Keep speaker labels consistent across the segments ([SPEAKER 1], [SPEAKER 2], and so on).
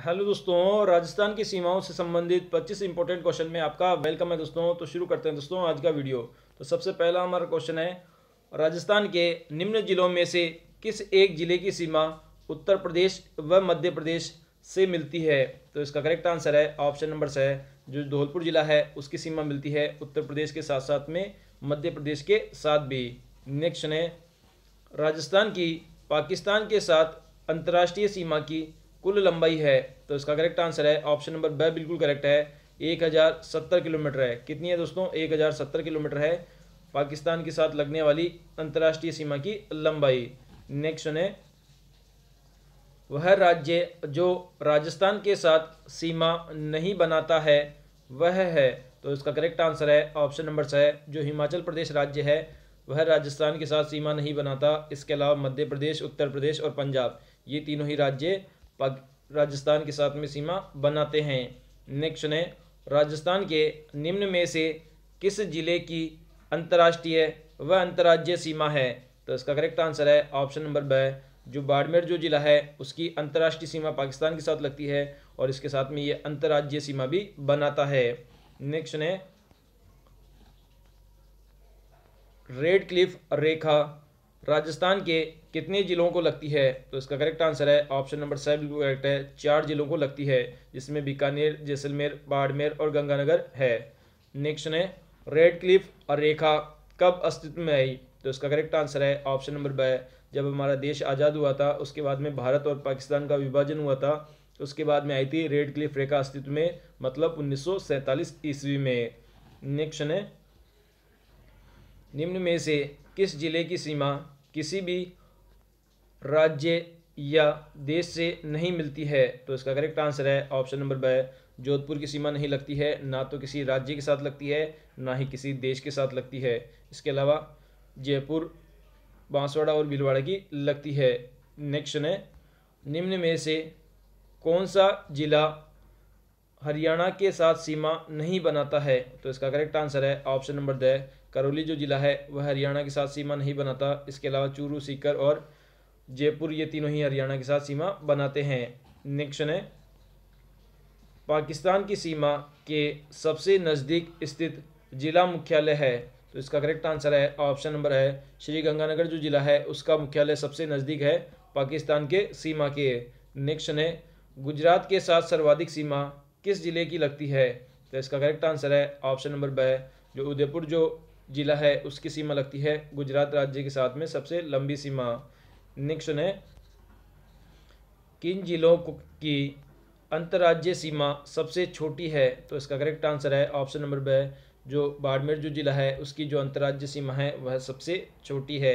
[SPEAKER 1] hello दोस्तों राजस्थान की सीमाओं से संबंधित 25 इंपॉर्टेंट क्वेश्चन में आपका वेलकम है दोस्तों तो शुरू करते हैं दोस्तों आज का वीडियो तो सबसे पहला हमारा क्वेश्चन है राजस्थान के निम्न जिलों में से किस एक जिले की सीमा उत्तर प्रदेश व मध्य प्रदेश से मिलती है तो इसका करेक्ट आंसर है ऑप्शन नंबर छः जो धौलपुर जिला है उसकी सीमा मिलती है उत्तर प्रदेश के साथ साथ में मध्य प्रदेश के साथ भी नेक्स्ट है राजस्थान की पाकिस्तान के साथ अंतर्राष्ट्रीय सीमा की कुल लंबाई है तो इसका करेक्ट आंसर है ऑप्शन नंबर ब बिल्कुल करेक्ट है एक हज़ार सत्तर किलोमीटर है कितनी है दोस्तों एक हज़ार सत्तर किलोमीटर है पाकिस्तान के साथ लगने वाली अंतर्राष्ट्रीय सीमा की लंबाई नेक्स्ट है वह राज्य जो राजस्थान के साथ सीमा नहीं बनाता है वह है तो इसका करेक्ट आंसर है ऑप्शन नंबर छः जो हिमाचल प्रदेश राज्य है वह राजस्थान के साथ सीमा नहीं बनाता इसके अलावा मध्य प्रदेश उत्तर प्रदेश और पंजाब ये तीनों ही राज्य राजस्थान के साथ में सीमा बनाते हैं नेक्स्ट है राजस्थान के निम्न में से किस जिले की अंतर्राष्ट्रीय व अंतर्राज्य सीमा है तो इसका करेक्ट आंसर है ऑप्शन नंबर ब जो बाड़मेर जो जिला है उसकी अंतर्राष्ट्रीय सीमा पाकिस्तान के साथ लगती है और इसके साथ में ये अंतर्राज्य सीमा भी बनाता है नेक्स्ट है रेड क्लिफ रेखा राजस्थान के कितने ज़िलों को लगती है तो इसका करेक्ट आंसर है ऑप्शन नंबर सेवन बिल्कुल करेक्ट है चार ज़िलों को लगती है जिसमें बीकानेर जैसलमेर बाड़मेर और गंगानगर है नेक्स्ट है रेड क्लिफ और रेखा कब अस्तित्व में आई तो इसका करेक्ट आंसर है ऑप्शन नंबर ब जब हमारा देश आज़ाद हुआ था उसके बाद में भारत और पाकिस्तान का विभाजन हुआ था उसके बाद में आई थी रेड क्लिफ रेखा अस्तित्व में मतलब उन्नीस ईस्वी में नेक्स्ट है निम्न में से किस जिले की सीमा किसी भी राज्य या देश से नहीं मिलती है तो इसका करेक्ट आंसर है ऑप्शन नंबर ब जोधपुर की सीमा नहीं लगती है ना तो किसी राज्य के साथ लगती है ना ही किसी देश के साथ लगती है इसके अलावा जयपुर बांसवाड़ा और भीलवाड़ा की लगती है नेक्स्ट है निम्न में से कौन सा जिला हरियाणा के साथ सीमा नहीं बनाता है तो इसका करेक्ट आंसर है ऑप्शन नंबर द करौली जो जिला है वह हरियाणा के साथ सीमा नहीं बनाता इसके अलावा चूरू सीकर और जयपुर ये तीनों ही हरियाणा के साथ सीमा बनाते हैं नेक्स्ट है पाकिस्तान की सीमा के सबसे नज़दीक स्थित जिला मुख्यालय है तो इसका करेक्ट आंसर है ऑप्शन नंबर है श्री गंगानगर जो जिला है उसका मुख्यालय सबसे नज़दीक है पाकिस्तान के सीमा के नेक्स्ट है गुजरात के साथ सर्वाधिक सीमा किस ज़िले की लगती है तो इसका करेक्ट आंसर है ऑप्शन नंबर ब जो उदयपुर जो जिला है उसकी सीमा लगती है गुजरात राज्य के साथ में सबसे लंबी सीमा नेक्स्ट है किन जिलों की अंतर्राज्य सीमा सबसे छोटी है तो इसका करेक्ट आंसर है ऑप्शन नंबर ब जो बाड़मेर जो जिला है उसकी जो अंतर्राज्य सीमा है वह सबसे छोटी है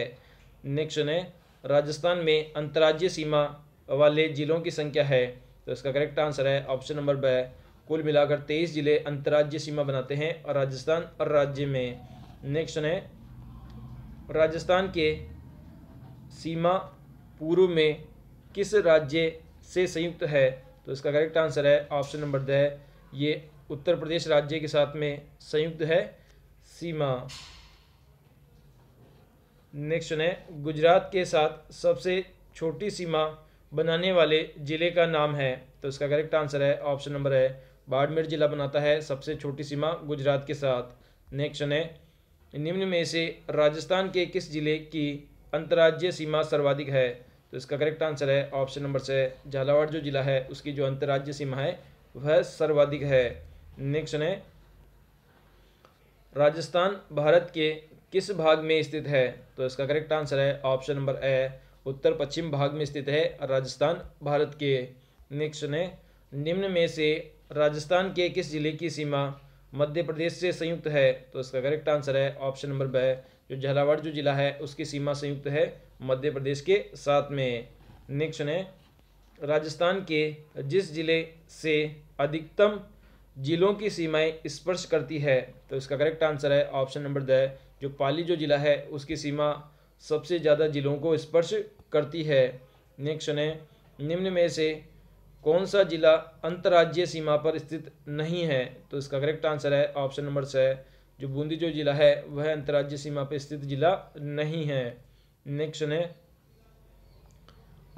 [SPEAKER 1] नेक्स्ट है राजस्थान में अंतर्राज्य सीमा वाले जिलों की संख्या है तो इसका करेक्ट आंसर है ऑप्शन नंबर ब कुल मिलाकर तेईस जिले अंतर्राज्य सीमा बनाते हैं और राजस्थान और राज्य में नेक्स्ट है राजस्थान के सीमा पूर्व में किस राज्य से संयुक्त है तो इसका करेक्ट आंसर है ऑप्शन नंबर द ये उत्तर प्रदेश राज्य के साथ में संयुक्त है सीमा नेक्स्ट है गुजरात के साथ सबसे छोटी सीमा बनाने वाले ज़िले का नाम है तो इसका करेक्ट आंसर है ऑप्शन नंबर है बाड़मेर जिला बनाता है सबसे छोटी सीमा गुजरात के साथ नेक्स्ट है निम्न में से राजस्थान के किस जिले की अंतर्राज्यीय सीमा सर्वाधिक है तो इसका करेक्ट आंसर है ऑप्शन नंबर से झालावाड़ जो जिला है उसकी जो अंतर्राज्य सीमा है वह सर्वाधिक है नेक्स्ट है राजस्थान भारत के किस भाग में स्थित है तो इसका करेक्ट आंसर है ऑप्शन नंबर ए उत्तर पश्चिम भाग में स्थित है राजस्थान भारत के नेक्स्ट ने निम्न में से राजस्थान के किस जिले की सीमा मध्य प्रदेश से संयुक्त है तो इसका करेक्ट आंसर है ऑप्शन नंबर ब जो झालावाड़ जो जिला है उसकी सीमा संयुक्त है मध्य प्रदेश के साथ में नेक्स्ट ने राजस्थान के जिस जिले से अधिकतम जिलों की सीमाएं स्पर्श करती है तो इसका करेक्ट आंसर है ऑप्शन नंबर द जो पाली जो जिला है उसकी सीमा सबसे ज़्यादा जिलों को स्पर्श करती है नेक्स्ट है निम्न में से कौन सा जिला अंतर्राज्यीय सीमा पर स्थित नहीं है तो इसका करेक्ट आंसर है ऑप्शन नंबर छः जो बूंदी जो जिला है वह अंतर्राज्यीय सीमा पर स्थित जिला नहीं है नेक्स्ट है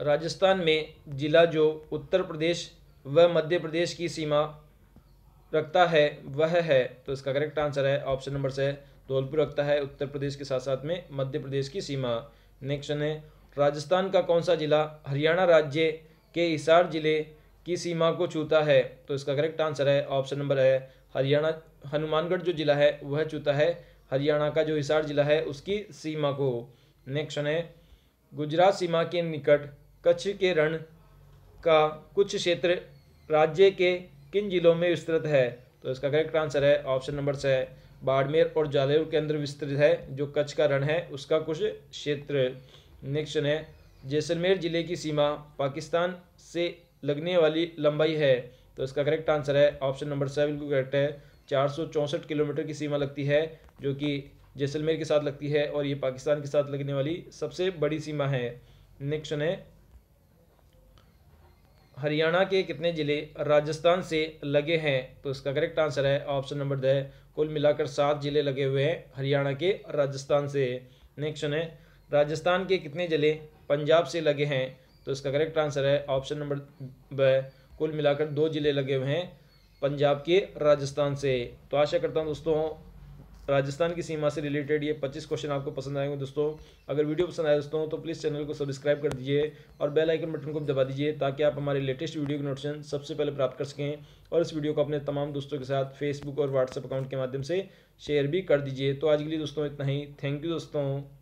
[SPEAKER 1] राजस्थान में जिला जो उत्तर प्रदेश व मध्य प्रदेश की सीमा रखता है वह है तो इसका करेक्ट आंसर है ऑप्शन नंबर से धौलपुर रखता है उत्तर प्रदेश के साथ साथ में मध्य प्रदेश की सीमा नेक्स्ट है राजस्थान का कौन सा जिला हरियाणा राज्य के हिसार जिले की सीमा को छूता है तो इसका करेक्ट आंसर है ऑप्शन नंबर है हरियाणा हनुमानगढ़ जो जिला है वह छूता है हरियाणा का जो हिसार जिला है उसकी सीमा को नेक्स्ट है गुजरात सीमा के निकट कच्छ के रण का कुछ क्षेत्र राज्य के किन जिलों में विस्तृत है तो इसका करेक्ट आंसर है ऑप्शन नंबर छः बाड़मेर और जालेवर के अंदर विस्तृत है जो कच्छ का रण है उसका कुछ क्षेत्र नेक्स्ट है जैसलमेर जिले की सीमा पाकिस्तान से लगने वाली लंबाई है तो इसका करेक्ट आंसर है ऑप्शन नंबर सेवन को करेक्ट है चार किलोमीटर की सीमा लगती है जो कि जैसलमेर के साथ लगती है और ये पाकिस्तान के साथ लगने वाली सबसे बड़ी सीमा है नेक्स्ट है हरियाणा के कितने ज़िले राजस्थान से लगे हैं तो इसका करेक्ट आंसर है ऑप्शन नंबर द कुल मिलाकर सात ज़िले लगे हुए हैं हरियाणा के राजस्थान से नेक्स्ट है राजस्थान के कितने ज़िले पंजाब से लगे हैं तो इसका करेक्ट आंसर है ऑप्शन नंबर ब कुल मिलाकर दो ज़िले लगे हुए हैं पंजाब के राजस्थान से तो आशा करता हूँ दोस्तों राजस्थान की सीमा से रिलेटेड ये 25 क्वेश्चन आपको पसंद आएंगे दोस्तों अगर वीडियो पसंद आए दोस्तों तो प्लीज़ चैनल को सब्सक्राइब कर दीजिए और बेल आइकन बटन को दबा दीजिए ताकि आप हमारे लेटेस्ट वीडियो के नोटिफिकेशन सबसे पहले प्राप्त कर सकें और इस वीडियो को अपने तमाम दोस्तों के साथ फेसबुक और व्हाट्सएप अकाउंट के माध्यम से शेयर भी कर दीजिए तो आज के लिए दोस्तों इतना ही थैंक यू दोस्तों